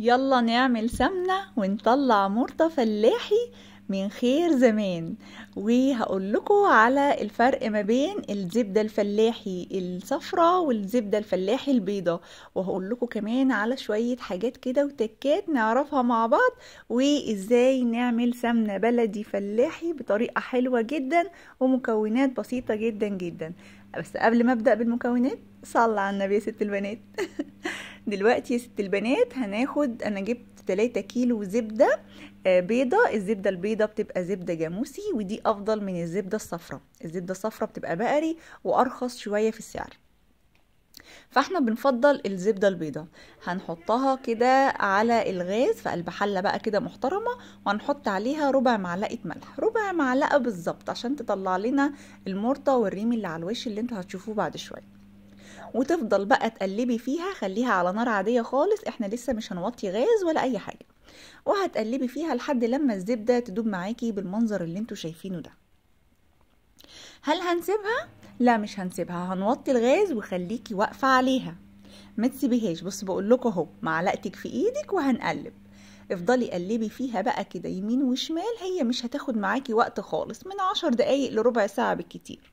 يلا نعمل سمنة ونطلع مرطة فلاحي من خير زمان وهقول لكم على الفرق ما بين الزبدة الفلاحي الصفراء والزبدة الفلاحي البيضة وهقول لكم كمان على شوية حاجات كده وتكات نعرفها مع بعض وازاي نعمل سمنة بلدي فلاحي بطريقة حلوة جدا ومكونات بسيطة جدا جدا بس قبل ما ابدأ بالمكونات صلى على النبي يا ست البنات دلوقتي يا ست البنات هناخد انا جبت 3 كيلو زبده آه، بيضه الزبده البيضه بتبقى زبده جاموسي ودي افضل من الزبده الصفراء الزبده الصفراء بتبقى بقري وارخص شويه في السعر فاحنا بنفضل الزبدة البيضة هنحطها كده على الغاز في قلب حلة بقى كده محترمة وهنحط عليها ربع معلقة ملح ربع معلقة بالظبط عشان تطلع لنا المرطة والريم اللي على الوش اللي انتوا هتشوفوه بعد شوية وتفضل بقى تقلبي فيها خليها على نار عادية خالص احنا لسه مش هنوطي غاز ولا اي حاجة وهتقلبي فيها لحد لما الزبدة تدوب معاكي بالمنظر اللي انتوا شايفينه ده هل هنسيبها؟ لا مش هنسيبها هنوطي الغاز وخليكي واقفة عليها ما تسيبيهاش بص بقول لكم اهو معلقتك في ايدك وهنقلب افضلي قلبي فيها بقى كده يمين وشمال هي مش هتاخد معاكي وقت خالص من عشر دقايق لربع ساعة بالكتير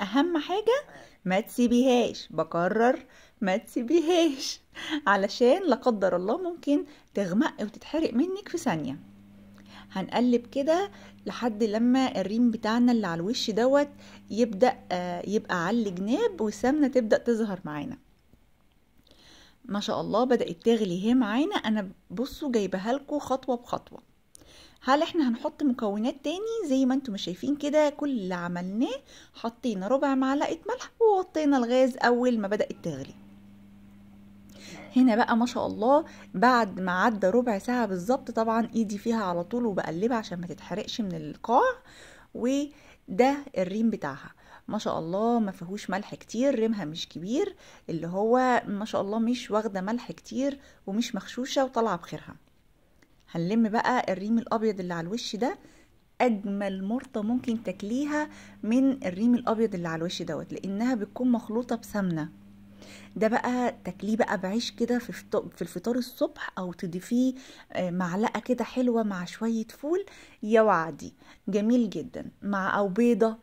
اهم حاجة ما تسيبيهاش بكرر ما تسيبيهاش علشان لقدر الله ممكن تغمق وتتحرق منك في ثانية هنقلب كده لحد لما الريم بتاعنا اللي على الوش دوت يبدأ آه، يبقى على الجناب والسمنة تبدأ تظهر معانا ما شاء الله بدأت تغلي هي معانا انا بصوا جايبها لكم خطوة بخطوة هل احنا هنحط مكونات تاني زي ما انتم شايفين كده كل اللي عملناه حطينا ربع معلقة ملح ووطينا الغاز اول ما بدأت تغلي هنا بقى ما شاء الله بعد ما عدى ربع ساعة بالظبط طبعا ايدي فيها على طول وبقلبها عشان ما تتحرقش من القاع وده الريم بتاعها ما شاء الله ما فيهوش ملح كتير ريمها مش كبير اللي هو ما شاء الله مش واخده ملح كتير ومش مغشوشه وطالعه بخيرها هنلم بقى الريم الابيض اللي على الوش ده اجمل مرطه ممكن تاكليها من الريم الابيض اللي على الوش دوت لانها بتكون مخلوطه بسمنه ده بقى تاكليه بقى بعيش كده في في الفطار الصبح او تضيفيه آه، معلقه كده حلوه مع شويه فول يا وعدي جميل جدا مع او بيضه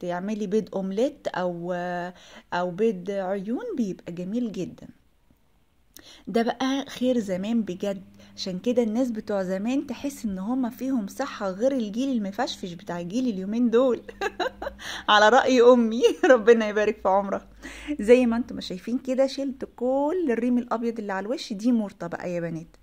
تعملي بيض اومليت او آه، او بيض عيون بيبقى جميل جدا ده بقى خير زمان بجد عشان كده الناس بتوع زمان تحس ان هما فيهم صحة غير الجيل المفشفش بتاع جيل اليومين دول على رأي امي ربنا يبارك في عمرها زي ما انتم شايفين كده شلت كل الريم الابيض اللي على الوش دي مرطة بقى يا بنات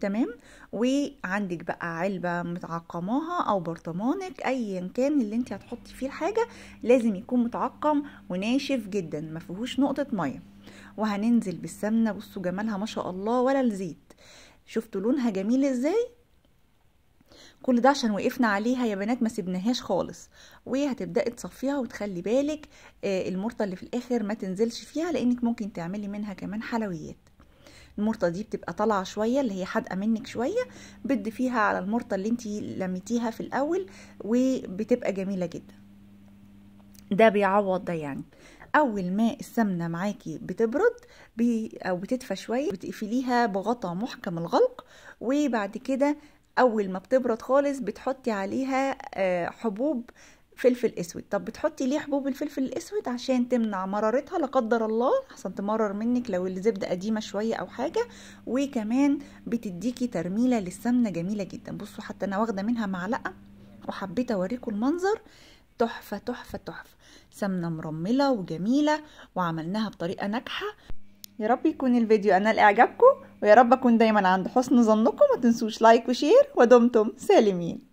تمام وعندك بقى علبة متعقماها او برطمانك ايا كان اللي انت هتحطي فيه الحاجة لازم يكون متعقم وناشف جدا ما فيهوش نقطة مية وهننزل بالسمنه بصوا جمالها ما شاء الله ولا الزيت شفتوا لونها جميل ازاي كل ده عشان وقفنا عليها يا بنات ما سيبناهاش خالص وهتبداي تصفيها وتخلي بالك آه، المرطه اللي في الاخر ما تنزلش فيها لانك ممكن تعملي منها كمان حلويات المرطة دي بتبقى طالعة شوية اللي هي حادقة منك شوية بتضيفيها على المرطة اللي انتي لميتيها في الأول وبتبقى جميلة جدا ده بيعوض ده يعني اول ما السمنه معاكي بتبرد بي او بتدفى شويه بتقفليها بغطا محكم الغلق وبعد كده اول ما بتبرد خالص بتحطي عليها آه، حبوب فلفل اسود طب بتحطي ليه حبوب الفلفل الاسود عشان تمنع مرارتها لا قدر الله احسن تمرر منك لو الزبده قديمه شويه او حاجه وكمان بتديكي ترميله للسمنه جميله جدا بصوا حتى انا واخده منها معلقه وحبيت اوريكم المنظر تحفة تحفة تحفة سمنة مرملة وجميلة وعملناها بطريقة ناجحة يا رب يكون الفيديو أنال إعجابكم ويا رب أكون دايما عند حسن ظنكم تنسوش لايك وشير ودمتم سالمين